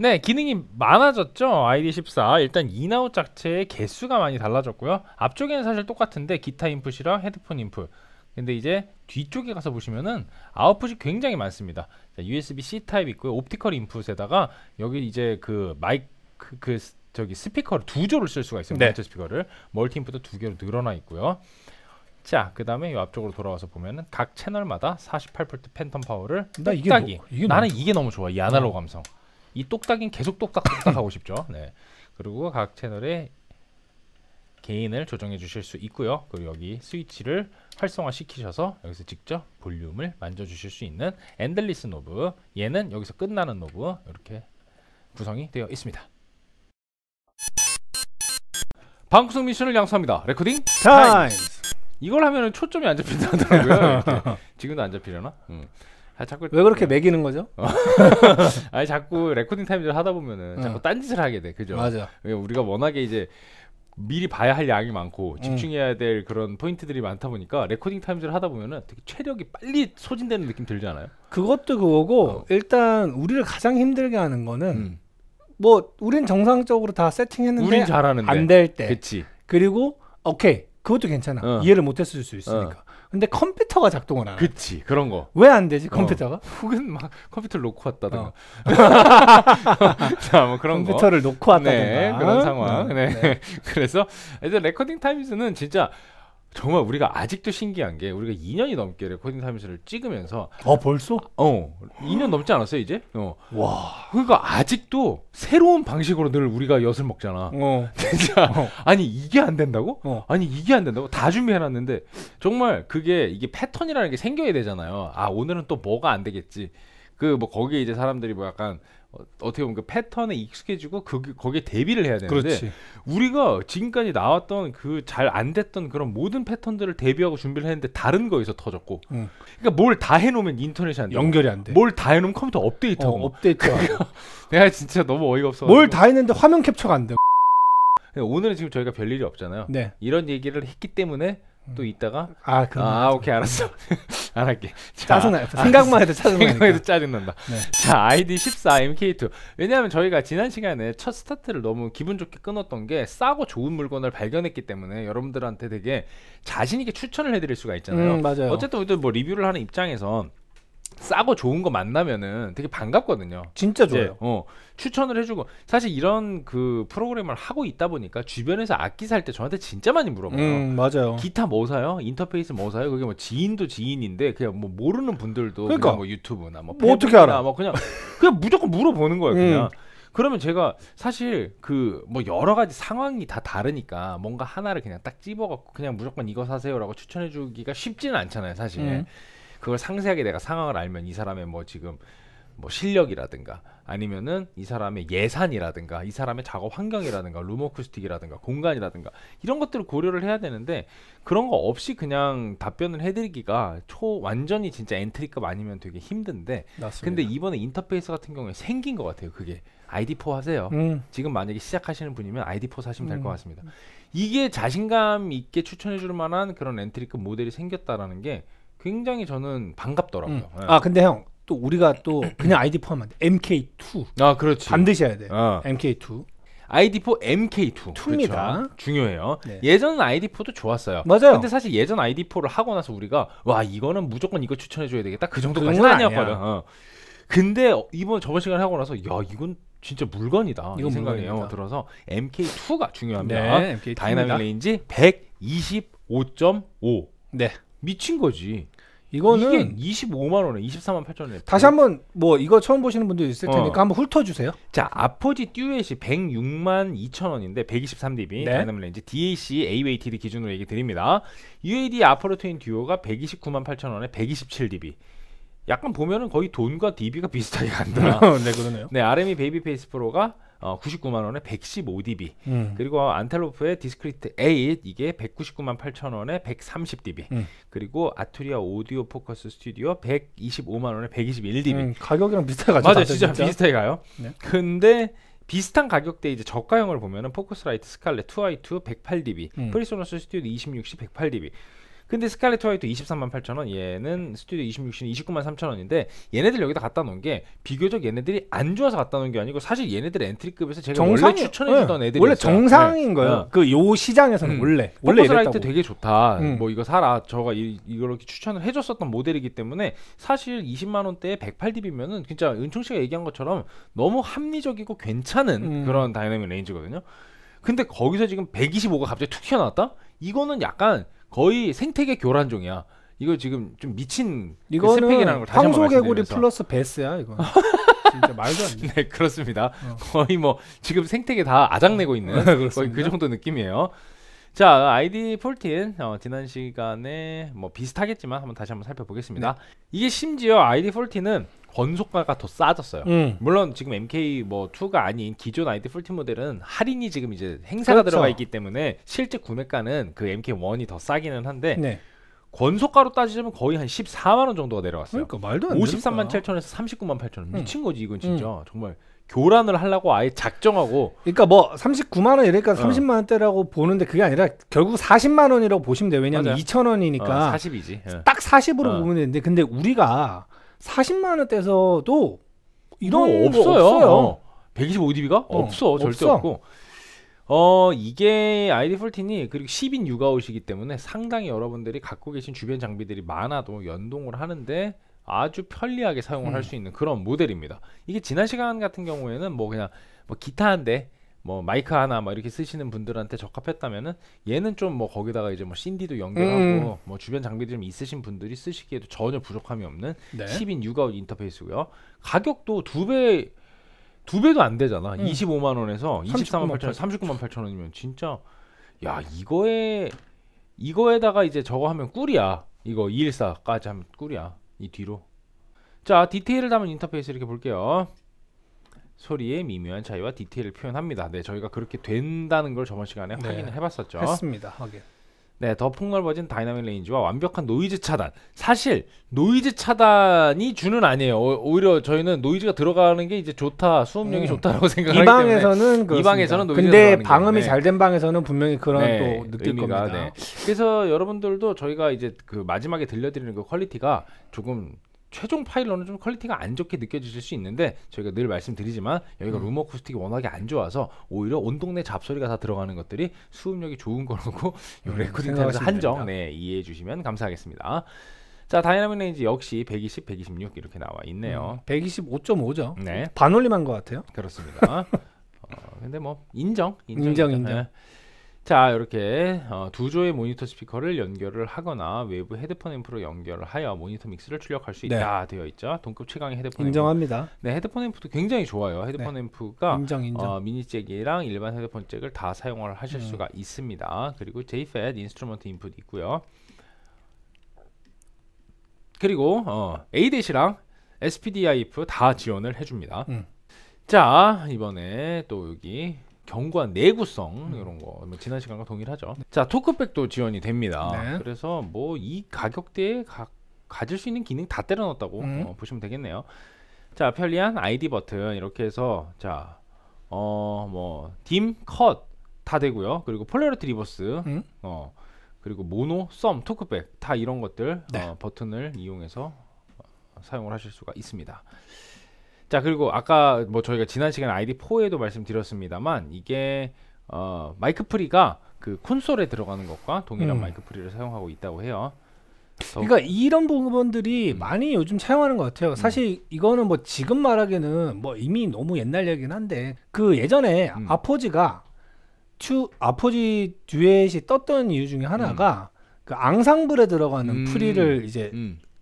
네, 기능이 많아졌죠. 아이디 14. 일단 인아웃 자체의 개수가 많이 달라졌고요. 앞쪽에는 사실 똑같은데 기타 인풋이랑 헤드폰 인풋. 근데 이제 뒤쪽에 가서 보시면은 아웃풋이 굉장히 많습니다. 자, USB-C 타입 있고요. 옵티컬 인풋에다가 여기 이제 그 마이크 그, 그 저기 스피커를 두 조를 쓸 수가 있어요. 네. 스피커를 멀티 인풋도 두 개로 늘어나 있고요. 자, 그다음에 이 앞쪽으로 돌아와서 보면은 각 채널마다 48V 팬텀 파워를 나 이게 뭐, 이게 나는 뭐 이게 너무 좋아. 이 아날로그 감성. 어. 이 똑딱인 계속 똑딱 똑딱 하고 싶죠. 네. 그리고 각 채널에 개인을 조정해 주실 수 있고요. 그리고 여기 스위치를 활성화 시키셔서 여기서 직접 볼륨을 만져 주실 수 있는 엔들리스 노브 얘는 여기서 끝나는 노브 이렇게 구성이 되어 있습니다. 방송 미션을 양수합니다. 레코딩 타임. 이걸 하면 초점이 안 잡힌다 더라고요 지금도 안 잡히려나? 음. 아 자꾸 왜 그렇게 매기는 거죠? 어. 아니 자꾸 레코딩 타임들 하다 보면은 응. 어. 자꾸 딴짓을 하게 돼 그죠? 맞아. 우리가 워낙에 이제 미리 봐야 할 양이 많고 음. 집중해야 될 그런 포인트들이 많다 보니까 레코딩 타임즈를 하다 보면은 되게 체력이 빨리 소진되는 느낌 들지 않아요? 그것도 그거고 어. 일단 우리를 가장 힘들게 하는 거는 음. 뭐 우린 정상적으로 다 세팅했는데 안 될 때. 그치. 그리고 오케이 그것도 괜찮아. 어. 이해를 못했을 수 있으니까. 어. 근데 컴퓨터가 작동을 안 해. 그치 그런 거. 왜 안 되지 어. 컴퓨터가? 어. 혹은 막 컴퓨터를 놓고 왔다든가. 어. 자뭐 그런 컴퓨터를 거. 놓고 왔다든가. 네, 그런 상황. 어. 네. 네. 그래서 이제 레코딩 타임즈는 진짜 정말 우리가 아직도 신기한 게 우리가 2년이 넘게 레코딩 사무실을 찍으면서 아 벌써? 어 2년 넘지 않았어요 이제? 어. 와 그러니까 아직도 새로운 방식으로 늘 우리가 엿을 먹잖아 어. 진짜 어. 아니 이게 안 된다고? 어. 아니 이게 안 된다고? 다 준비해놨는데 정말 그게 이게 패턴이라는 게 생겨야 되잖아요 아 오늘은 또 뭐가 안 되겠지 그 뭐 거기에 이제 사람들이 뭐 약간 어, 어떻게 보면 그 패턴에 익숙해지고 그, 거기에 대비를 해야 되는데 그렇지. 우리가 지금까지 나왔던 그 잘 안 됐던 그런 모든 패턴들을 대비하고 준비를 했는데 다른 거에서 터졌고 응. 그러니까 뭘 다 해놓으면 인터넷이 안 돼. 연결이 안 돼. 뭘 다 해놓으면 컴퓨터 업데이트하고 어, 업데이트 그러니까 내가 진짜 너무 어이가 없어 뭘 다 했는데 화면 캡처가 안 돼. 오늘은 지금 저희가 별일이 없잖아요. 네. 이런 얘기를 했기 때문에 또 있다가 아, 아 오케이 알았어 안 할게 짜증나요 아, 생각만 해도 짜증나 생각해도 짜증난다 네. 자 아이디 14MK2 왜냐하면 저희가 지난 시간에 첫 스타트를 너무 기분 좋게 끊었던 게 싸고 좋은 물건을 발견했기 때문에 여러분들한테 되게 자신 있게 추천을 해드릴 수가 있잖아요 음, 맞아요 어쨌든 우리도 뭐 리뷰를 하는 입장에선 싸고 좋은 거 만나면은 되게 반갑거든요. 진짜 예, 좋아요. 어, 추천을 해주고 사실 이런 그 프로그램을 하고 있다 보니까 주변에서 악기 살 때 저한테 진짜 많이 물어봐요. 음, 맞아요. 기타 뭐 사요? 인터페이스 뭐 사요? 그게 뭐 지인도 지인인데 그냥 뭐 모르는 분들도 그러니까. 뭐 유튜브나 뭐, 뭐 어떻게 알아? 뭐 그냥 그냥 무조건 물어보는 거예요. 음. 그냥. 음. 그러면 제가 사실 그 뭐 여러 가지 상황이 다 다르니까 뭔가 하나를 그냥 딱 집어갖고 그냥 무조건 이거 사세요라고 추천해주기가 쉽지는 않잖아요, 사실. 음. 그걸 상세하게 내가 상황을 알면 이 사람의 뭐 지금 뭐 실력이라든가 아니면은 이 사람의 예산이라든가 이 사람의 작업 환경이라든가 루머쿠스틱이라든가 공간이라든가 이런 것들을 고려를 해야 되는데 그런 거 없이 그냥 답변을 해드리기가 초 완전히 진짜 엔트리급 아니면 되게 힘든데 맞습니다. 근데 이번에 인터페이스 같은 경우에 생긴 것 같아요 그게 아이디포 하세요 음. 지금 만약에 시작하시는 분이면 아이디포 사시면 될것 음. 같습니다 이게 자신감 있게 추천해 줄 만한 그런 엔트리급 모델이 생겼다라는 게 굉장히 저는 반갑더라고요. 음. 아 근데 형 또 우리가 또 그냥 아이디 포함 안 MK2. 아 그렇지. 반드시 해야 돼. 어. MK2. 아이디4 MK2 2입니다. 그렇죠? 중요해요. 네. 예전 아이디4도 좋았어요. 맞아요. 근데 사실 예전 아이디4를 하고 나서 우리가 와 이거는 무조건 이거 추천해줘야 되겠다 그 정도까지는 아니었거든. 어. 근데 어, 이번 저번 시간에 하고 나서 야 이건 진짜 물건이다 이 생각이 요 어, 들어서 MK2가 중요합니다. 네, MK2입니다. 다이나믹 레인지 125.5. 네. 미친 거지. 이거는 이게 25만 원에 24만 8천 원에 다시 한번 뭐 이거 처음 보시는 분들 있을 어. 테니까 한번 훑어주세요. 자 아포지 듀엣이 106만 2천 원인데 123dB 네. 다이나믹 렌즈 DAC a w d 기준으로 얘기 드립니다. UAD 아포로 트윈 듀오가 129만 8천 원에 127dB 약간 보면은 거의 돈과 DB가 비슷하게 간다. 네 그러네요. 네 RME 베이비 페이스 프로가 어, 99만 원에 115dB. 음. 그리고 안텔로프의 디스크리트 8 이게 199만 8천 원에 130dB. 음. 그리고 아투리아 오디오 포커스 스튜디오 125만 원에 121dB. 음, 가격이랑 비슷해 가죠. 맞아, 진짜, 진짜 비슷해 가요. 네. 근데 비슷한 가격대 이제 저가형을 보면은 포커스라이트 스칼렛 2i2 108dB, 음. 프리소너스 스튜디오 26C 108dB. 근데 스칼렛 와이트 23만 8천 원, 얘는 스튜디오 26시는 29만 3천 원인데 얘네들 여기다 갖다 놓은 게 비교적 얘네들이 안 좋아서 갖다 놓은 게 아니고 사실 얘네들 엔트리급에서 제가 정상이, 원래 추천해주던 네. 애들이 원래 정상인 네. 거예요. 네. 그요 시장에서는 음. 원래 원래 이랬다고. 되게 좋다. 음. 뭐 이거 사라. 저가 이, 이 이렇게 추천을 해줬었던 모델이기 때문에 사실 20만 원대에 108dB면은 진짜 은총 씨가 얘기한 것처럼 너무 합리적이고 괜찮은 음. 그런 다이내믹 레인지거든요. 근데 거기서 지금 125가 갑자기 툭 튀어나왔다? 이거는 약간 거의 생태계 교란종이야. 이거 지금 좀 미친 그 이거는 그 황소개구리 플러스 베스야 이거. 진짜 말도 안 돼. 네 그렇습니다. 어. 거의 뭐 지금 생태계 다 아작내고 있는 어, 거의 그 정도 느낌이에요. 자 아이디 폴틴 어, 지난 시간에 뭐 비슷하겠지만 한번 다시 한번 살펴보겠습니다. 네. 이게 심지어 아이디 폴틴은 권속가가 더 싸졌어요. 음. 물론 지금 MK 뭐 2가 아닌 기존 아이디 풀티 모델은 할인이 지금 이제 행사가 그렇죠. 들어가 있기 때문에 실제 구매가는 그 MK 1이 더 싸기는 한데 네. 권속가로 따지자면 거의 한 14만 원 정도가 내려갔어요. 그러니까 말도 안 53만 7천에서 39만 8천 원 미친 거지 이건 진짜 음. 정말 교란을 하려고 아예 작정하고 그러니까 뭐 39만 원 이러니까 어. 30만 원대라고 보는데 그게 아니라 결국 40만 원이라고 보시면 돼요. 왜냐면 하 2천 원이니까 어, 40이지. 예. 딱 40으로 어. 보면 되는데 근데 우리가 40만 원대에서도 이런 뭐 없어요. 없어요. 어. 125dB가 어, 없어 절대 없어. 없고 어 이게 아이디 폴틴이 그리고 10인 육아웃이기 때문에 상당히 여러분들이 갖고 계신 주변 장비들이 많아도 연동을 하는데 아주 편리하게 사용을 음. 할수 있는 그런 모델입니다. 이게 지난 시간 같은 경우에는 뭐 그냥 뭐 기타 한대 뭐 마이크 하나 막 이렇게 쓰시는 분들한테 적합했다면은 얘는 좀 뭐 거기다가 이제 뭐신디도 연결하고 음. 뭐 주변 장비들이 좀 있으신 분들이 쓰시기에도 전혀 부족함이 없는 네. 10인 유아웃 인터페이스고요. 가격도 두 배 두 배도 안 되잖아. 음. 25만 원에서 24만 8천 원, 39만 8천 원이면 진짜 야 이거에 이거에다가 이제 저거 하면 꿀이야. 이거 214까지 하면 꿀이야. 이 뒤로. 자 디테일을 담은 인터페이스 이렇게 볼게요. 소리의 미묘한 차이와 디테일을 표현합니다. 네, 저희가 그렇게 된다는 걸 저번 시간에 네. 확인을 해봤었죠. 했습니다. 확인. 네, 더 폭넓어진 다이나믹 레인지와 완벽한 노이즈 차단. 사실 노이즈 차단이 주는 아니에요. 오, 히려 저희는 노이즈가 들어가는 게 이제 좋다, 수업력이 음. 좋다라고 생각하기 이 방에서는 때문에 이 방에서는 노이즈 근데 방음이 네. 잘된 방에서는 분명히 그런 네, 또 느낄 의미가, 겁니다. 네. 그래서 여러분들도 저희가 이제 그 마지막에 들려드리는 그 퀄리티가 조금 최종 파일러는좀 퀄리티가 안 좋게 느껴지실 수 있는데 저희가 늘 말씀드리지만 여기가 음. 룸 어쿠스틱이 워낙에 안 좋아서 오히려 온 동네 잡소리가 다 들어가는 것들이 수음력이 좋은 거라고 요 음, 레코딩 타임에서 한정 네, 이해해 주시면 감사하겠습니다. 자 다이나믹 레인지 역시 120, 126 이렇게 나와 있네요. 음, 125.5죠. 네. 반올림한 것 같아요. 그렇습니다. 어, 근데 뭐 인정, 인정, 인정. 인정. 예. 네. 자 이렇게 어, 두 조의 모니터 스피커를 연결을 하거나 외부 헤드폰 앰프로 연결을 하여 모니터 믹스를 출력할 수 네. 있다 네. 되어 있죠. 동급 최강의 헤드폰 인정합니다. 앰프. 네, 헤드폰 앰프도 굉장히 좋아요. 헤드폰 네. 앰프가 인정, 인정. 어, 미니 잭이랑 일반 헤드폰 잭을 다 사용을 하실 음. 수가 있습니다. 그리고 JFET 인스트루먼트 인풋 있고요. 그리고 어, ADAC랑 SPDIF 다 지원을 해줍니다. 음. 자 이번에 또 여기 견고한 내구성 이런 거 뭐 지난 시간과 동일하죠. 네. 자 토크백도 지원이 됩니다. 네. 그래서 뭐 이 가격대에 가, 가질 수 있는 기능 다 때려 넣었다고 음. 어, 보시면 되겠네요. 자 편리한 아이디 버튼 이렇게 해서 자 어 뭐딤 컷 다 되고요. 그리고 폴레로트 리버스 음? 어 그리고 모노 썸 토크백 다 이런 것들 네. 어, 버튼을 이용해서 사용을 하실 수가 있습니다. 자 그리고 아까 뭐 저희가 지난 시간 아이디 4에도 말씀드렸습니다만 이게 어, 마이크 프리가 그 콘솔에 들어가는 것과 동일한 음. 마이크 프리를 사용하고 있다고 해요. 그러니까 이런 부분들이 음. 많이 요즘 사용하는 것 같아요. 음. 사실 이거는 뭐 지금 말하기는 뭐 이미 너무 옛날 얘기긴 한데 그 예전에 음. 아포지가 추, 아포지 듀엣이 떴던 이유 중에 하나가 음. 그 앙상블에 들어가는 음. 프리를 이제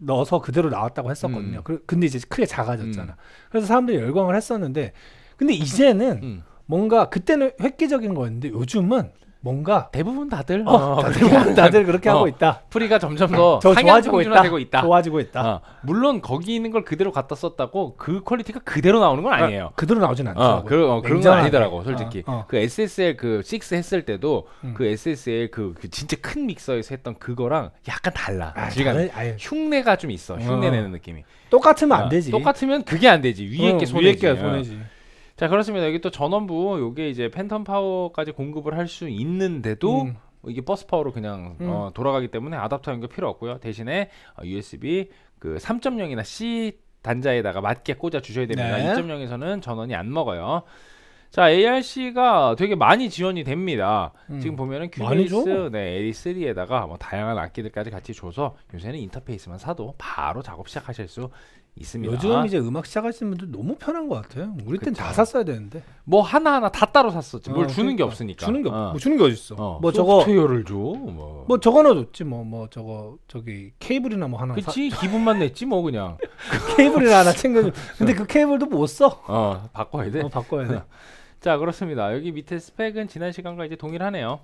넣어서 그대로 나왔다고 했었거든요. 음. 근데 이제 크게 작아졌잖아. 음. 그래서 사람들이 열광을 했었는데 근데 이제는 음. 뭔가 그때는 획기적인 거였는데 요즘은 뭔가 대부분 다들 어, 어, 대부분 다들 그렇게 하고 어, 있다. 프리가 점점 더 좋아지고 있다. 되고 있다. 좋아지고 있다. 어, 물론 거기 있는 걸 그대로 갖다 썼다고 그 퀄리티가 그대로 나오는 건 아, 아니에요. 그대로 나오진 않더라고. 어, 그, 런건 아니더라고 솔직히. 그 SSL 그6 했을 때도 음. 그 SSL 그, 그, 진짜 큰 믹서에서 했던 그거랑 약간 달라. 아, 질감 흉내가 좀 있어. 흉내 내는 느낌이. 똑같으면 안 되지. 똑같으면 그게 안 되지. 위에 게 손해지. 위에 게 손해지. 자 그렇습니다. 여기 또 전원부 요게 이제 팬텀 파워까지 공급을 할 수 있는데도 음. 이게 버스 파워로 그냥 음. 어, 돌아가기 때문에 아답터 연결 필요 없고요. 대신에 어, USB 그 3.0이나 C 단자에다가 맞게 꽂아 주셔야 됩니다. 네. 2.0에서는 전원이 안 먹어요. 자, ARC가 되게 많이 지원이 됩니다. 음. 지금 보면은 큐리스, 네, LE3에다가 뭐 다양한 악기들까지 같이 줘서 요새는 인터페이스만 사도 바로 작업 시작하실 수 있습니다. 요즘 이제 음악 시작하시는 분들 너무 편한 것 같아요. 우리 땐다 샀어야 되는데. 뭐 하나 하나 다 따로 샀었지. 뭘 어, 주는 그러니까. 게 없으니까. 주는 게 없. 어. 뭐 주는 게 어딨어. 어. 뭐 저거 소프트웨어를 줘. 뭐. 뭐 저거는 줬지. 뭐뭐 뭐 저거 저기 케이블이나 뭐 하나. 그치 사... 기분만 냈지 뭐 그냥. 그 케이블이나 하나 챙겨 근데 그 케이블도 못 써. 어 바꿔야 돼. 어 바꿔야 돼. 자 그렇습니다. 여기 밑에 스펙은 지난 시간과 이제 동일하네요.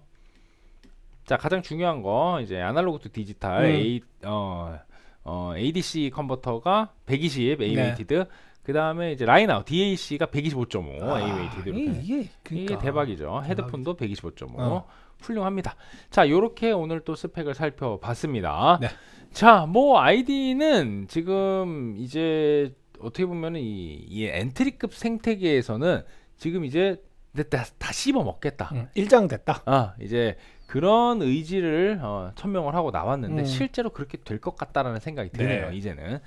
자 가장 중요한 거 이제 아날로그 투 디지털 음. A, 어, 어, ADC 컨버터가 120 A 웨이티드 네. 그 다음에 이제 라인아웃 DAC가 125.5 아, A 웨이티드 이게, 그러니까. 이게 대박이죠. 헤드폰도 125.5 어. 훌륭합니다. 자, 요렇게 오늘 또 스펙을 살펴봤습니다. 네. 자, 뭐 아이디는 지금 이제 어떻게 보면은 이, 이 엔트리급 생태계에서는 지금 이제 다, 다 씹어 먹겠다. 응. 일장 됐다. 아, 이제 그런 의지를 어, 천명을 하고 나왔는데 음. 실제로 그렇게 될 것 같다라는 생각이 네. 드네요. 네. 이제는.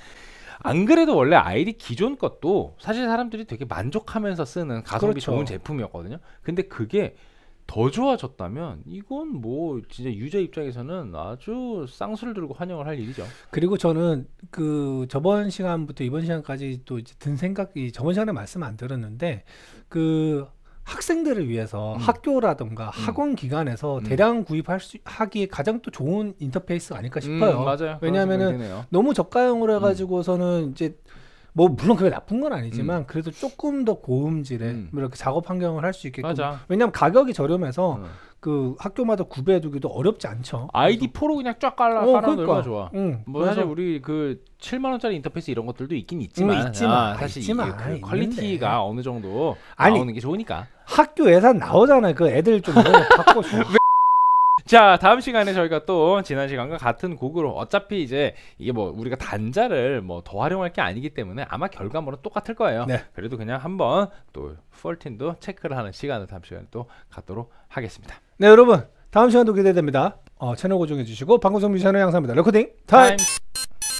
안 그래도 원래 아이디 기존 것도 사실 사람들이 되게 만족하면서 쓰는 가성비 그렇죠. 좋은 제품이었거든요. 근데 그게 더 좋아졌다면 이건 뭐 진짜 유저 입장에서는 아주 쌍수를 들고 환영을 할 일이죠. 그리고 저는 그 저번 시간부터 이번 시간까지 또 든 생각이 저번 시간에 말씀 안 들었는데 그 학생들을 위해서 음. 학교라든가 음. 학원 기관에서 음. 대량 구입할 수 하기에 가장 또 좋은 인터페이스 아닐까 음, 싶어요. 맞아요. 왜냐하면은 너무 저가형으로 해가지고서는 음. 이제 뭐 물론 그게 나쁜 건 아니지만 그래도 조금 더 고음질에 의 뭐 이렇게 작업 환경을 할 수 있게끔 맞아. 왜냐하면 가격이 저렴해서 어. 그 학교마다 구배해두기도 어렵지 않죠. 아이디 포로 그냥 쫙 깔라 어, 깔아놓으면 그러니까. 좋아. 응. 뭐 사실 우리 그 7만 원짜리 인터페이스 이런 것들도 있긴 있지만, 응, 있지만 아, 아 사실 있지만, 그 아, 퀄리티가 어느 정도 아니, 나오는 게 좋으니까. 학교 예산 나오잖아요. 그 애들 좀 바꿔줘. 자 다음 시간에 저희가 또 지난 시간과 같은 곡으로 어차피 이제 이게 뭐 우리가 단자를 뭐 더 활용할 게 아니기 때문에 아마 결과물은 똑같을 거예요 네. 그래도 그냥 한번 또 14도 체크를 하는 시간을 다음 시간에 또 갖도록 하겠습니다 네 여러분 다음 시간도 기대됩니다. 어, 채널 고정해주시고 방구 미션을 양상입니다. 레코딩 타임. 타임.